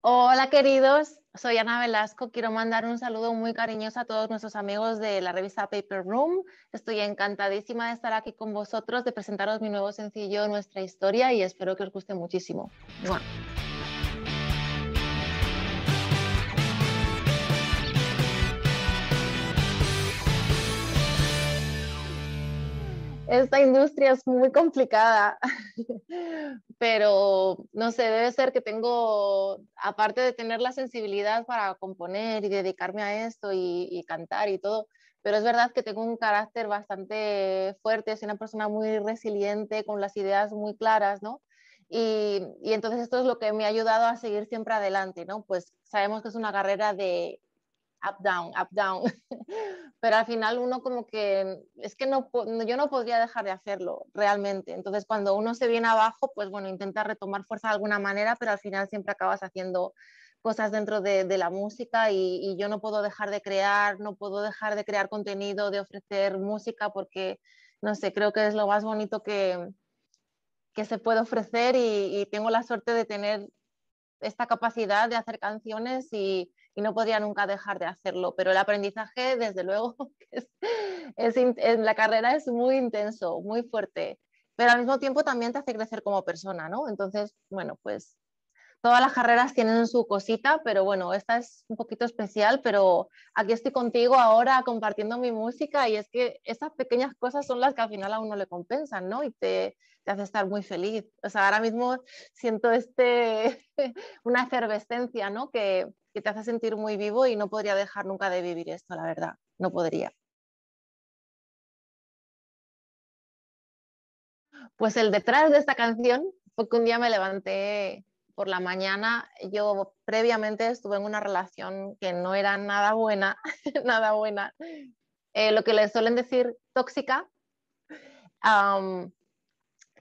Hola queridos, soy Ana Velasco. Quiero mandar un saludo muy cariñoso a todos nuestros amigos de la revista Paper Room. Estoy encantadísima de estar aquí con vosotros, de presentaros mi nuevo sencillo, Nuestra Historia, y espero que os guste muchísimo. esta industria es muy complicada, pero no sé, debe ser que tengo, aparte de tener la sensibilidad para componer y dedicarme a esto y, cantar y todo, pero es verdad que tengo un carácter bastante fuerte, soy una persona muy resiliente, con las ideas muy claras, ¿no? y, entonces esto es lo que me ha ayudado a seguir siempre adelante, ¿no? Pues sabemos que es una carrera de up, down, up, down. Pero al final uno como que, es que no, yo no podría dejar de hacerlo realmente. Entonces cuando uno se viene abajo, pues bueno, intenta retomar fuerza de alguna manera, pero al final siempre acabas haciendo cosas dentro de, la música y, yo no puedo dejar de crear, no puedo dejar de crear contenido, de ofrecer música, porque, no sé, creo que es lo más bonito que, que se puede ofrecer y tengo la suerte de tener esta capacidad de hacer canciones y, y no podía nunca dejar de hacerlo, pero el aprendizaje, desde luego, es, es, en la carrera es muy intenso, muy fuerte, pero al mismo tiempo también te hace crecer como persona, ¿no? Entonces, bueno, pues todas las carreras tienen su cosita, pero bueno, esta es un poquito especial, pero aquí estoy contigo ahora compartiendo mi música y es que esas pequeñas cosas son las que al final a uno le compensan, ¿no? Y te, hace estar muy feliz. O sea, ahora mismo siento este, una efervescencia, ¿no? que te hace sentir muy vivo y no podría dejar nunca de vivir esto, la verdad, no podría. Pues el detrás de esta canción fue que un día me levanté por la mañana. Yo previamente estuve en una relación que no era nada buena, nada buena, eh, lo que le suelen decir tóxica.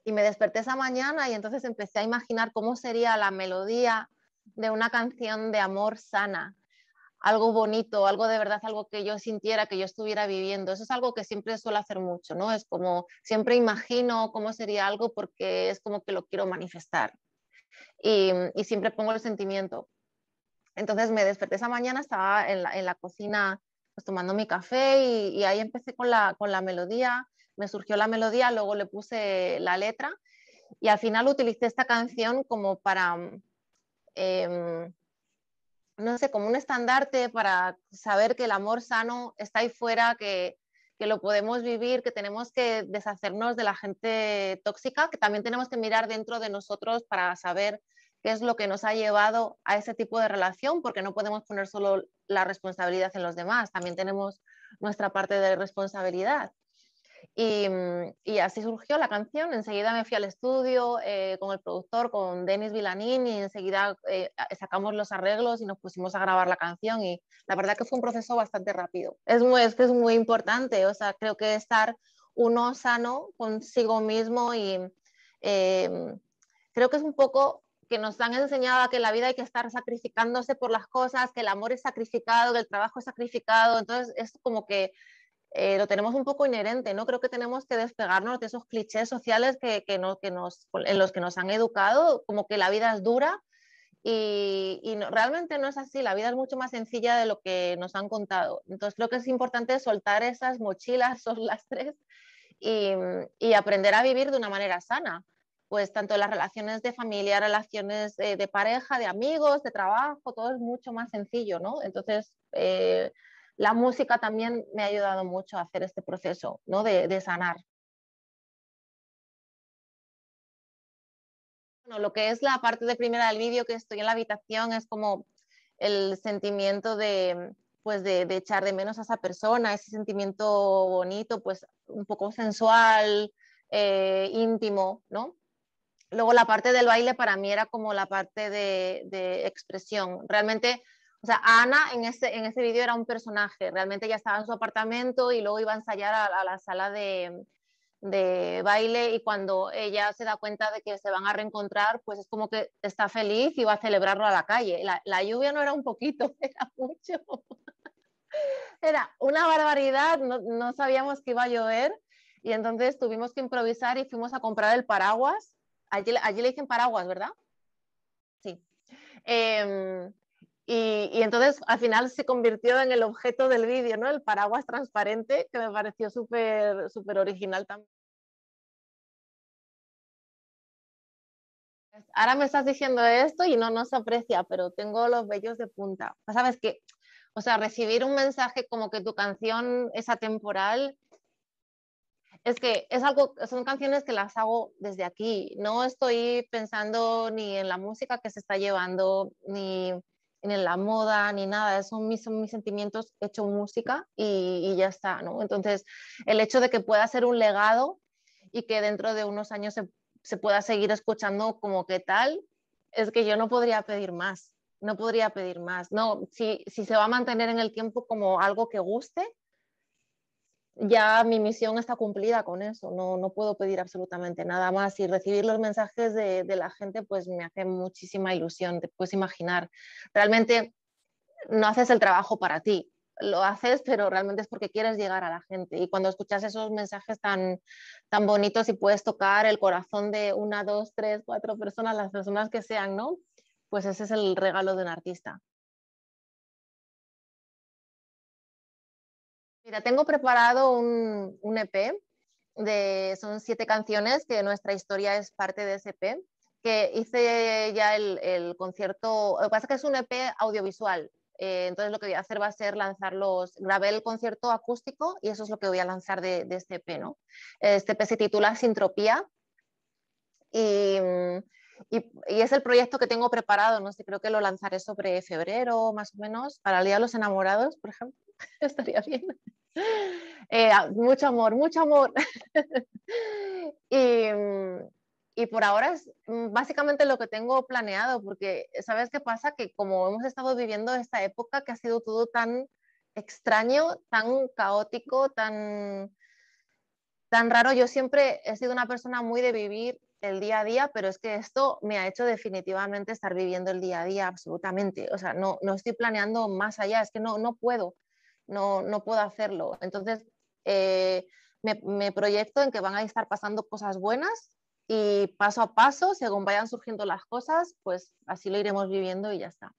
y me desperté esa mañana y entonces empecé a imaginar cómo sería la melodía de una canción de amor sana, algo bonito, algo de verdad, algo que yo sintiera, que yo estuviera viviendo. Eso es algo que siempre suelo hacer mucho, ¿no? Es como siempre imagino cómo sería algo porque es como que lo quiero manifestar y, siempre pongo el sentimiento. Entonces me desperté esa mañana, estaba en la, cocina pues tomando mi café y, ahí empecé con la, con la melodía, me surgió la melodía, luego le puse la letra y al final utilicé esta canción como para, mm, em, no sé, como un estandarte para saber que el amor sano está ahí fuera, que, que lo podemos vivir, que tenemos que deshacernos de la gente tóxica, que también tenemos que mirar dentro de nosotros para saber qué es lo que nos ha llevado a ese tipo de relación, porque no podemos poner solo la responsabilidad en los demás, también tenemos nuestra parte de responsabilidad. Mm, y, así surgió la canción. Enseguida me fui al estudio eh, con el productor, con Denis Vilanín, y enseguida eh, sacamos los arreglos y nos pusimos a grabar la canción. Y la verdad que fue un proceso bastante rápido. Es, muy, que es muy importante, o sea, creo que estar uno sano consigo mismo y eh, creo que es un poco que nos han enseñado que la vida hay que estar sacrificándose por las cosas, que el amor es sacrificado, que el trabajo es sacrificado. Entonces es como que eh, lo tenemos un poco inherente, ¿no? Creo que tenemos que despegarnos de esos clichés sociales que, que, no, que nos, en los que nos han educado, como que la vida es dura y, realmente no es así, la vida es mucho más sencilla de lo que nos han contado. Entonces creo que es importante soltar esas mochilas, son las y, y aprender a vivir de una manera sana. Pues tanto las relaciones de familia, relaciones eh, de, pareja, de amigos, de trabajo, todo es mucho más sencillo, ¿no? Entonces... Eh, la música también me ha ayudado mucho a hacer este proceso, ¿no? De, sanar. lo que es la parte de primera del vídeo, que estoy en la habitación, es como el sentimiento pues, de, echar de menos a esa persona, ese sentimiento bonito, pues un poco sensual, eh, íntimo, Luego la parte del baile para mí era como la parte de, de expresión. Realmente o sea, Ana en ese, en este vídeo era un personaje, realmente ya estaba en su apartamento y luego iba a ensayar a, la sala de, baile y cuando ella se da cuenta de que se van a reencontrar, pues es como que está feliz y va a celebrarlo a la calle. La, lluvia no era un poquito, era mucho. Era una barbaridad, no, sabíamos que iba a llover y entonces tuvimos que improvisar y fuimos a comprar el paraguas. Allí, allí le dicen paraguas, ¿verdad? Sí. Em, y, entonces al final se convirtió en el objeto del vídeo, ¿no? El paraguas transparente, que me pareció súper súper original también. Ahora me estás diciendo esto y no, no se aprecia, pero tengo los vellos de punta. ¿Sabes que O sea, recibir un mensaje como que tu canción es atemporal, es que es algo, son canciones que las hago desde aquí. No estoy pensando ni en la música que se está llevando, ni ni en la moda, ni nada, son mis, son mis sentimientos hecho música y, ya está, ¿no? Entonces, el hecho de que pueda ser un legado y que dentro de unos años se, pueda seguir escuchando como que tal, es que yo no podría pedir más, no podría pedir más, ¿no? si se va a mantener en el tiempo como algo que guste, ya mi misión está cumplida con eso, no, no puedo pedir absolutamente nada más y recibir los mensajes de, la gente pues me hace muchísima ilusión, te puedes imaginar, realmente no haces el trabajo para ti, lo haces, pero realmente es porque quieres llegar a la gente. Y cuando escuchas esos mensajes tan, tan bonitos y puedes tocar el corazón de una, dos, tres, cuatro personas, las personas que sean, ¿no? Pues ese es el regalo de un artista. Mira, tengo preparado un, EP de, son siete canciones que nuestra historia es parte de ese EP, que hice ya el, concierto, lo que pasa es que es un EP audiovisual, eh, entonces lo que voy a hacer va a ser lanzarlos, grabé el concierto acústico y eso es lo que voy a lanzar de, de este EP, ¿no? Este EP se titula Sintropía y, y, es el proyecto que tengo preparado, no sé, creo que lo lanzaré sobre febrero más o menos, para el Día de los Enamorados, por ejemplo, estaría bien. Eh, ah, mucho amor, mucho amor. y, por ahora es mm, básicamente lo que tengo planeado, porque sabes qué pasa, que como hemos estado viviendo esta época que ha sido todo tan extraño, tan caótico, tan, tan raro, yo siempre he sido una persona muy de vivir el día a día, pero es que esto me ha hecho definitivamente estar viviendo el día a día absolutamente. O sea, no, no estoy planeando más allá, es que no, no puedo, no, no puedo hacerlo. Entonces, eh, me, proyecto en que van a estar pasando cosas buenas y paso a paso, según vayan surgiendo las cosas, pues así lo iremos viviendo y ya está.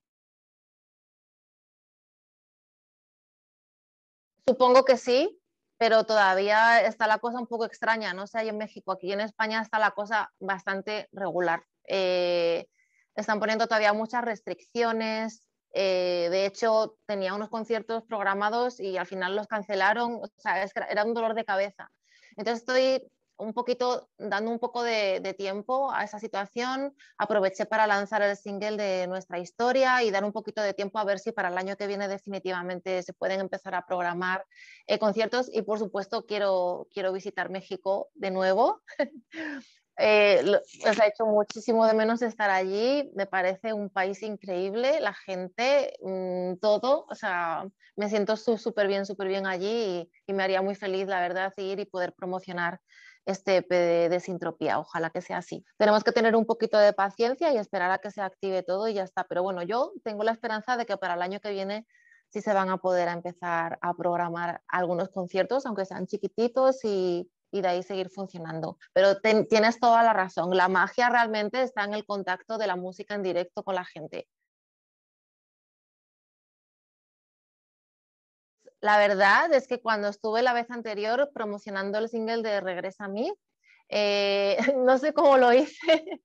Supongo que sí, pero todavía está la cosa un poco extraña, no sé, ahí en México, aquí en España está la cosa bastante regular. Eh, están poniendo todavía muchas restricciones, eh, de hecho, tenía unos conciertos programados y al final los cancelaron. O sea, era un dolor de cabeza. Entonces estoy un poquito dando un poco de, tiempo a esa situación. Aproveché para lanzar el single de nuestra historia y dar un poquito de tiempo a ver si para el año que viene definitivamente se pueden empezar a programar eh, conciertos y por supuesto quiero, quiero visitar México de nuevo Eh, os pues, hecho muchísimo de menos estar allí, me parece un país increíble, la gente, mm, todo, o sea, me siento súper bien, súper bien allí y, me haría muy feliz, la verdad, ir y poder promocionar este EP de, sintropía, ojalá que sea así. Tenemos que tener un poquito de paciencia y esperar a que se active todo y ya está, pero bueno, yo tengo la esperanza de que para el año que viene sí se van a poder empezar a programar algunos conciertos, aunque sean chiquititos y y de ahí seguir funcionando. Pero tienes toda la razón, la magia realmente está en el contacto de la música en directo con la gente. La verdad es que cuando estuve la vez anterior promocionando el single de Regresa a mí, eh, no sé cómo lo hice,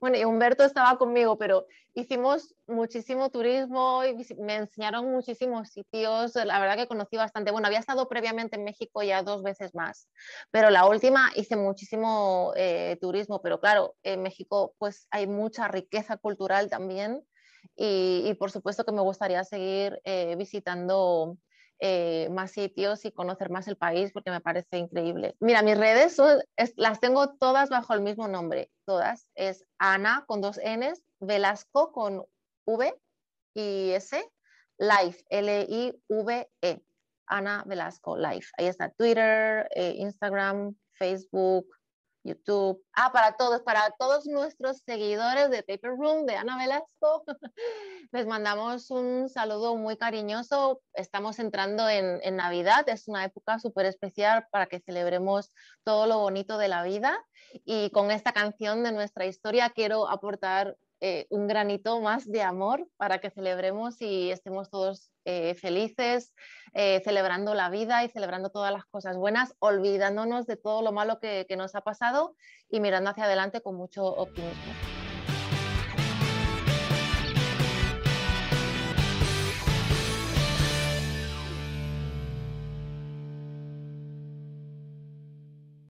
bueno, y Humberto estaba conmigo, pero hicimos muchísimo turismo y me enseñaron muchísimos sitios. La verdad que conocí bastante. Bueno, había estado previamente en México ya dos veces más, pero la última hice muchísimo eh, turismo. Pero claro, en México pues hay mucha riqueza cultural también y, por supuesto que me gustaría seguir eh, visitando eh, más sitios y conocer más el país porque me parece increíble. Mira, mis redes son, las tengo todas bajo el mismo nombre, todas. Es Ana con dos Ns, Velasco con V y S, Live, L-I-V-E. Ana Velasco Live. Ahí está Twitter, eh, Instagram, Facebook, YouTube. Ah, para todos, para todos nuestros seguidores de Paper Room de Ana Velasco, les mandamos un saludo muy cariñoso. Estamos entrando en, en Navidad, es una época súper especial para que celebremos todo lo bonito de la vida. Y con esta canción de nuestra historia quiero aportar eh, un granito más de amor para que celebremos y estemos todos eh, felices, eh, celebrando la vida y celebrando todas las cosas buenas, olvidándonos de todo lo malo que, que nos ha pasado y mirando hacia adelante con mucho optimismo.